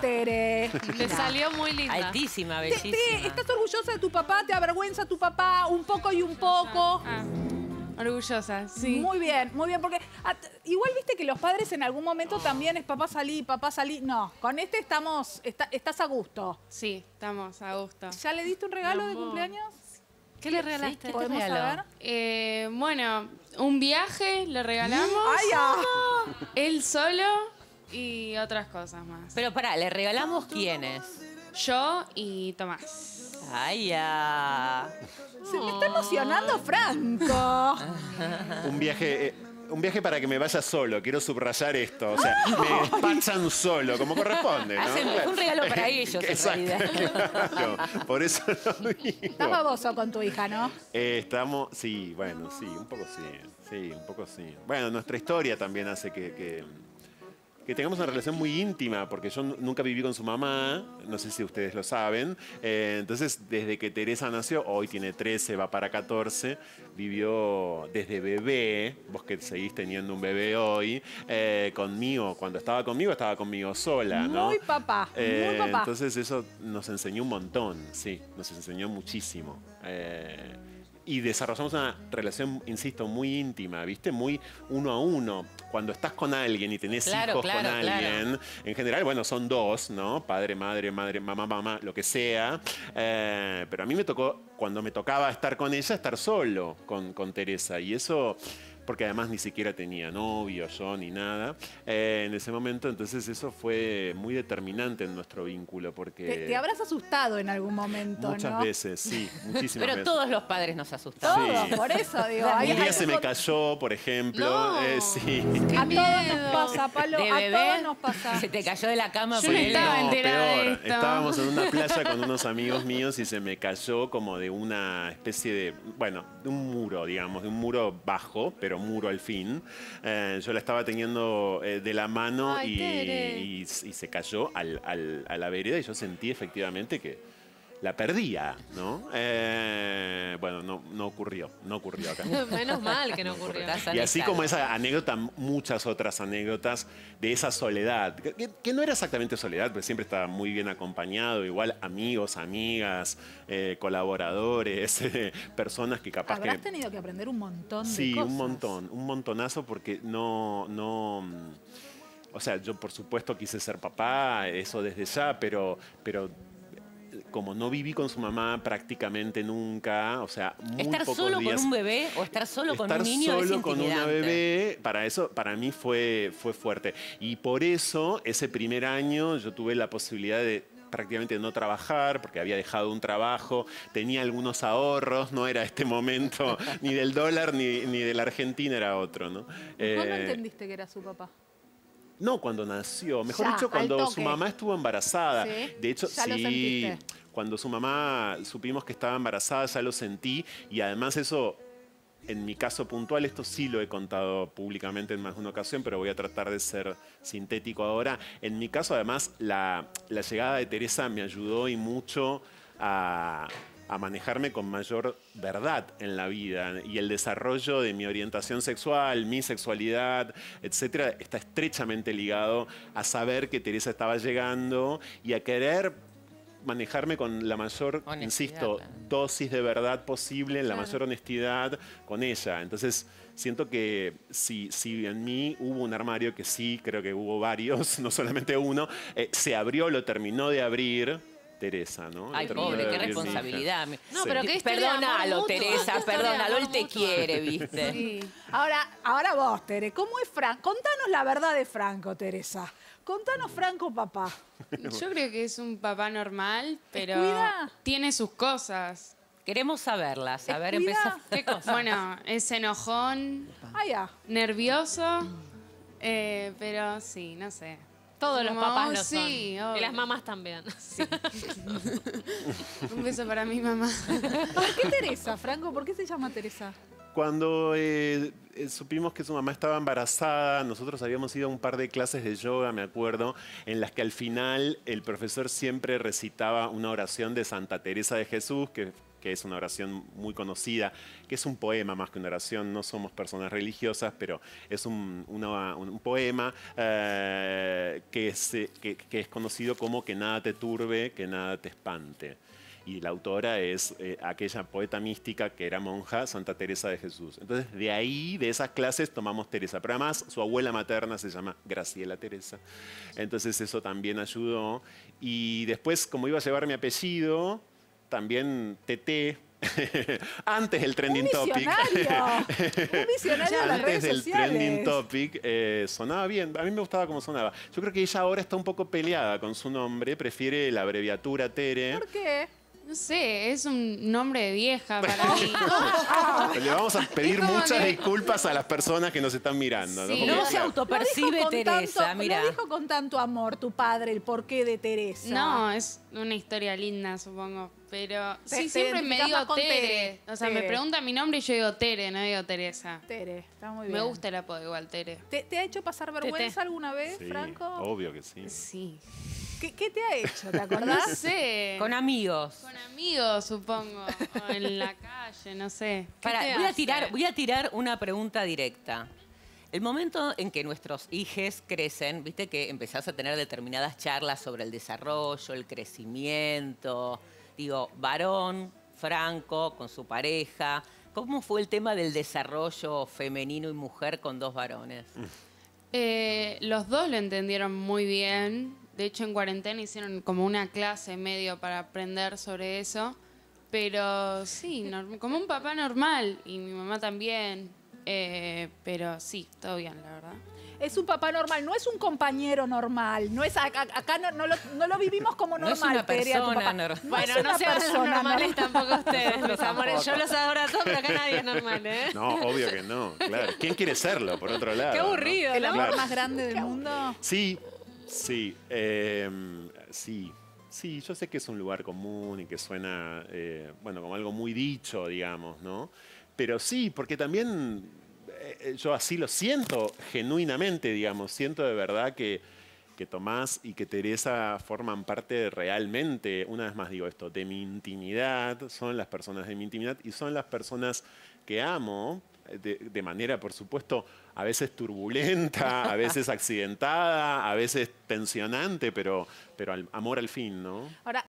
Tere. Le salió muy linda. Altísima, ¿Estás orgullosa de tu papá? ¿Te avergüenza tu papá? Un poco y un poco. Ah, orgullosa, sí. Muy bien, muy bien, porque igual viste que los padres en algún momento también es papá salí, papá salí. No, con este estamos, estás a gusto. Sí, estamos a gusto. ¿Ya le diste un regalo de cumpleaños? ¿Qué le regalaste? ¿Podemos eh, bueno, un viaje le regalamos. Ay, ah! Él solo y otras cosas más. Pero pará, ¿le regalamos quiénes? Yo y Tomás. ¡Ay, ya! Se me está emocionando Franco. Un viaje... Eh, un viaje para que me vaya solo, quiero subrayar esto. O sea, me despachan solo, como corresponde. Hacen un regalo para ellos, Exacto, por eso lo Estás baboso con tu hija, ¿no? Eh, estamos, sí, bueno, sí, un poco sí, sí, un poco sí. Bueno, nuestra historia también hace que que tengamos una relación muy íntima, porque yo nunca viví con su mamá, no sé si ustedes lo saben. Eh, entonces, desde que Teresa nació, hoy tiene 13, va para 14, vivió desde bebé, vos que seguís teniendo un bebé hoy, eh, conmigo. Cuando estaba conmigo, estaba conmigo sola, ¿no? Muy papá, muy eh, papá. Entonces, eso nos enseñó un montón, sí, nos enseñó muchísimo y desarrollamos una relación, insisto, muy íntima, ¿viste? Muy uno a uno. Cuando estás con alguien y tenés hijos con alguien, en general, bueno, son dos, ¿no? Padre, madre, madre, mamá, mamá, lo que sea. Eh, pero a mí me tocó, cuando me tocaba estar con ella, estar solo con, con Teresa. Y eso porque además ni siquiera tenía novio yo ni nada eh, en ese momento, entonces eso fue muy determinante en nuestro vínculo porque... Te, habrás asustado en algún momento, Muchas veces, sí, muchísimas Pero todos los padres nos asustamos. por eso digo. Un día se me cayó, por ejemplo. Eh, sí. A todos nos pasa, Pablo, de a todos nos pasa. Se te cayó de la cama. Yo estaba peor. Estábamos en una playa con unos amigos míos y se me cayó como de una especie de, bueno, de un muro, digamos, de un muro bajo, pero muro al fin. Eh, yo la estaba teniendo eh, de la mano y, se cayó al, a la vereda y yo sentí efectivamente que la perdía, ¿no? Eh, no ocurrió, no ocurrió acá. Menos mal que no, ocurrió. Y así como esa anécdota, muchas otras anécdotas de esa soledad, que, no era exactamente soledad, pero pues siempre estaba muy bien acompañado, igual amigos, amigas, eh, colaboradores, eh, personas que capaz Habrás que... tenido que aprender un montón de cosas. Sí, un montón, un montonazo porque no... no mm, o sea, yo por supuesto quise ser papá, eso desde ya, pero, pero como no viví con su mamá prácticamente nunca, o sea, muy estar solo con un bebé o estar solo con un niño Estar solo con una bebé, para eso para mí fue fue fuerte y por eso ese primer año yo tuve la posibilidad de prácticamente no trabajar porque había dejado un trabajo, tenía algunos ahorros, no era este momento ni del dólar ni, de la Argentina, era otro. ¿no? ¿Cuándo eh, entendiste que era su papá? No, cuando nació. Mejor dicho, cuando su mamá estuvo embarazada. De hecho, sí. cuando su mamá supimos que estaba embarazada, ya lo sentí. Y además eso en mi caso puntual, esto sí lo he contado públicamente en más de una ocasión, pero voy a tratar de ser sintético ahora. En mi caso, además, la llegada de Teresa me ayudó y mucho a, a manejarme con mayor verdad en la vida y el desarrollo de mi orientación sexual, mi sexualidad, etcétera, está estrechamente ligado a saber que Teresa estaba llegando y a querer manejarme con la mayor, insisto, dosis de verdad posible, la mayor honestidad con ella. Entonces, siento que si, si en mí hubo un armario, que sí, creo que hubo varios, no solamente uno, eh, se abrió, lo terminó de abrir Teresa, ¿no? Ay, pobre, qué responsabilidad. No, qué Perdónalo, Teresa, perdónalo, él te quiere, ¿viste? Sí. Ahora, ahora vos, Tere, ¿cómo es Franco? Contanos la verdad de Franco, Teresa. Contanos Franco, papá. Yo creo que es un papá normal, pero tiene sus cosas. Queremos saberlas. A ver, Bueno, es enojón, ah, nervioso, eh, pero sí, no sé. Todos los papás lo sí, son. Y las mamás también. Un beso para mi mamá. ¿Por qué Teresa, Franco? ¿Por qué se llama Teresa? Cuando eh, eh, supimos que su mamá estaba embarazada, nosotros habíamos ido a un par de clases de yoga, me acuerdo, en las que al final el profesor siempre recitaba una oración de Santa Teresa de Jesús, que que es una oración muy conocida, que es un poema más que una oración, no somos personas religiosas, pero es un, poema eh, eh, que, es, conocido como que nada te turbe, que nada te espante. Y la autora es eh, aquella poeta mística que era monja, Santa Teresa de Jesús. Entonces, de ahí, de esas clases, tomamos Teresa. Pero además, su abuela materna se llama Graciela Teresa. Entonces, eso también ayudó. Y después, como iba a llevar mi apellido, también TT, antes del trending topic. Antes del trending topic eh, sonaba bien. A mí me gustaba cómo sonaba. Yo creo que ella ahora está un poco peleada con su nombre. Prefiere la abreviatura Tere. ¿Por qué? No sé, es un nombre de vieja para mí. Le vamos a pedir muchas disculpas a las personas que nos están mirando. No, se autopercibe Teresa, dijo con tanto amor tu padre el porqué de Teresa. No, es una historia linda, supongo. Pero sí, siempre me digo Tere. O sea, me pregunta mi nombre y yo digo Tere, no digo Teresa. Tere, está muy bien. Me gusta el apodo igual, Tere. ¿Te, ha hecho pasar vergüenza alguna vez, Franco? Obvio que sí. Sí. ¿Qué, te ha hecho? ¿Te acordás? No sé. Con amigos. Con amigos, supongo. O en la calle, no sé. Para, voy, a tirar, una pregunta directa. El momento en que nuestros hijes crecen, viste que empezás a tener determinadas charlas sobre el desarrollo, el crecimiento. Digo, varón, franco, con su pareja. ¿Cómo fue el tema del desarrollo femenino y mujer con dos varones? Eh, los dos lo entendieron muy bien. De hecho, en cuarentena hicieron como una clase medio para aprender sobre eso. Pero sí, como un papá normal y mi mamá también. Eh, pero sí, todo bien, la verdad. Es un papá normal, no es un compañero normal. No es acá, no, lo, no, lo, vivimos como normal. No es una persona normal. Bueno, no, sean ser normales tampoco ustedes, mis amores. Yo los adoro a todos, pero acá nadie es normal, ¿eh? No, obvio que no, claro. ¿Quién quiere serlo, por otro lado? Qué aburrido, El amor más grande del mundo. Sí, Sí, em, sí. Sí, yo sé que es un lugar común y que suena, eh, bueno, como algo muy dicho, digamos, ¿no? Pero sí, porque también eh, eh, yo así lo siento genuinamente, digamos, siento de verdad que, que Tomás y que Teresa forman parte realmente, una vez más digo esto, de mi intimidad, son las personas de mi intimidad y son las personas que amo, de, manera, por supuesto, a veces turbulenta, a veces accidentada, a veces tensionante, pero, pero al, amor al fin, ¿no?